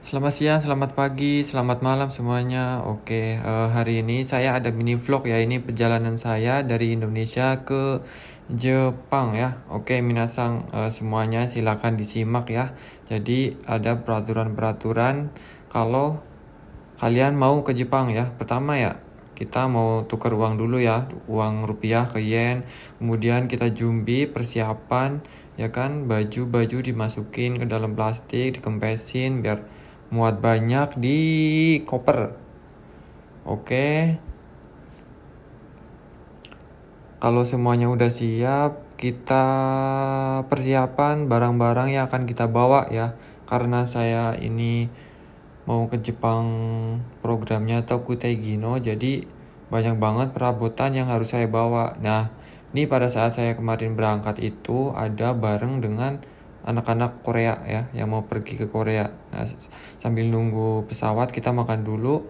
Selamat siang, selamat pagi, selamat malam semuanya. Oke, eh, hari ini saya ada mini vlog ya. Ini perjalanan saya dari Indonesia ke Jepang ya. Oke, minasang eh, semuanya silakan disimak ya. Jadi ada peraturan-peraturan kalau kalian mau ke Jepang ya. Pertama ya, kita mau tukar uang dulu ya, uang rupiah ke yen. Kemudian kita jumbi persiapan ya kan baju-baju dimasukin ke dalam plastik, dikempesin biar muat banyak di koper. Oke. Kalau semuanya udah siap, kita persiapan barang-barang yang akan kita bawa ya. Karena saya ini mau ke Jepang programnya Tokutei Gino, jadi banyak banget perabotan yang harus saya bawa. Nah, ini pada saat saya kemarin berangkat itu ada bareng dengan anak-anak Korea ya yang mau pergi ke Korea. Nah, sambil nunggu pesawat kita makan dulu.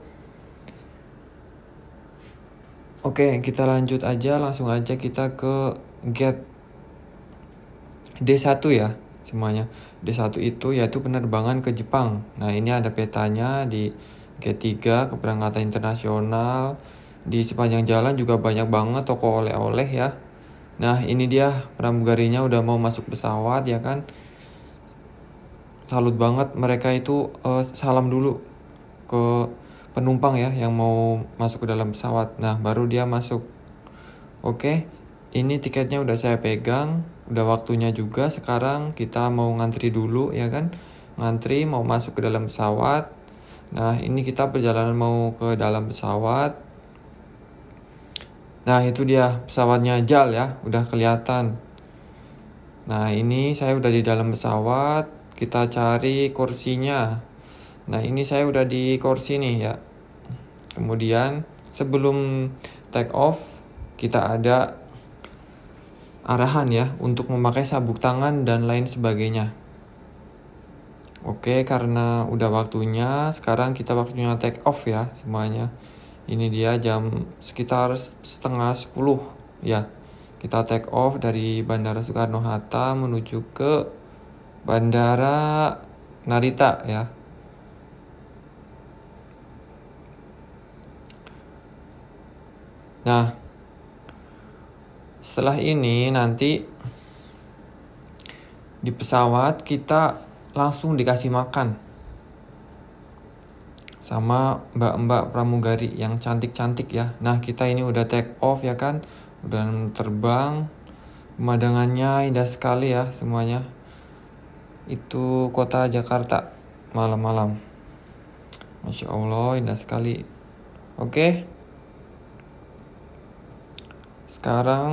Oke, kita lanjut aja langsung aja kita ke gate D1 ya semuanya. D1 itu yaitu penerbangan ke Jepang. Nah, ini ada petanya di gate 3 keberangkatan internasional. Di sepanjang jalan juga banyak banget toko oleh-oleh ya. Nah, ini dia pramugarinya udah mau masuk pesawat ya kan salut banget mereka itu uh, salam dulu ke penumpang ya yang mau masuk ke dalam pesawat. Nah, baru dia masuk. Oke, ini tiketnya udah saya pegang, udah waktunya juga. Sekarang kita mau ngantri dulu ya kan? Ngantri mau masuk ke dalam pesawat. Nah, ini kita perjalanan mau ke dalam pesawat. Nah, itu dia pesawatnya Jal ya, udah kelihatan. Nah, ini saya udah di dalam pesawat kita cari kursinya nah ini saya udah di kursi nih ya kemudian sebelum take off kita ada arahan ya untuk memakai sabuk tangan dan lain sebagainya Oke, karena udah waktunya, sekarang kita waktunya take off ya semuanya. Ini dia jam sekitar setengah 10 ya. Kita take off dari Bandara Soekarno-Hatta menuju ke Bandara Narita ya. Nah, setelah ini nanti di pesawat kita langsung dikasih makan sama mbak-mbak pramugari yang cantik-cantik ya. Nah, kita ini udah take off ya kan, udah terbang, pemandangannya indah sekali ya semuanya itu kota Jakarta malam-malam Masya Allah indah sekali Oke Sekarang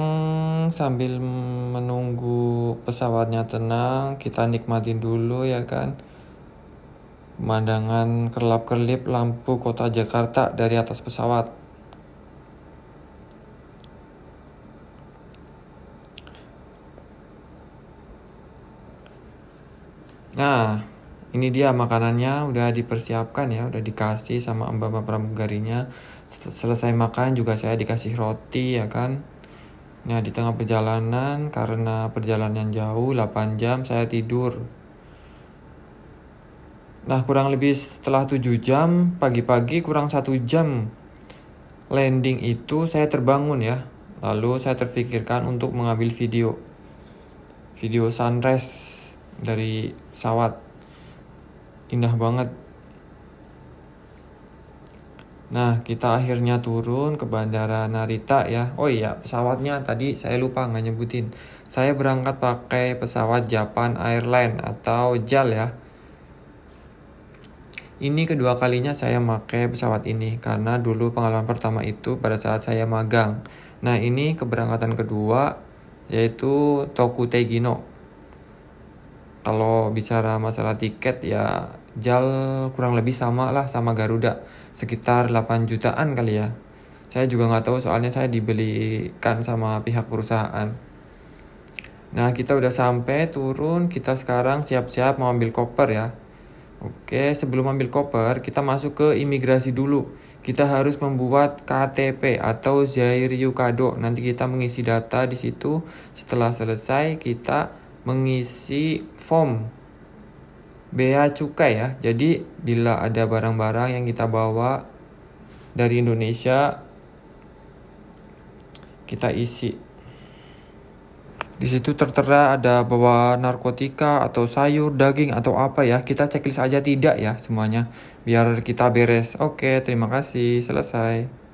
sambil menunggu pesawatnya tenang Kita nikmatin dulu ya kan Pemandangan kerlap-kerlip lampu kota Jakarta dari atas pesawat Nah, ini dia makanannya udah dipersiapkan ya, udah dikasih sama mbak-mbak pramugarinya. Selesai makan juga saya dikasih roti ya kan. Nah, di tengah perjalanan karena perjalanan jauh 8 jam saya tidur. Nah, kurang lebih setelah 7 jam, pagi-pagi kurang 1 jam landing itu saya terbangun ya. Lalu saya terfikirkan untuk mengambil video. Video sunrise dari pesawat indah banget nah kita akhirnya turun ke bandara Narita ya oh iya pesawatnya tadi saya lupa nggak nyebutin saya berangkat pakai pesawat Japan Airline atau JAL ya ini kedua kalinya saya pakai pesawat ini karena dulu pengalaman pertama itu pada saat saya magang. Nah ini keberangkatan kedua yaitu Tokutegino. Gino kalau bicara masalah tiket ya JAL kurang lebih sama lah sama Garuda sekitar 8 jutaan kali ya saya juga nggak tahu soalnya saya dibelikan sama pihak perusahaan nah kita udah sampai turun kita sekarang siap-siap mau ambil koper ya Oke, sebelum ambil koper, kita masuk ke imigrasi dulu. Kita harus membuat KTP atau Zairiu Kado. Nanti kita mengisi data di situ. Setelah selesai, kita mengisi form bea cukai ya. Jadi bila ada barang-barang yang kita bawa dari Indonesia kita isi. Di situ tertera ada bawa narkotika atau sayur, daging atau apa ya. Kita checklist aja tidak ya semuanya biar kita beres. Oke, terima kasih. Selesai.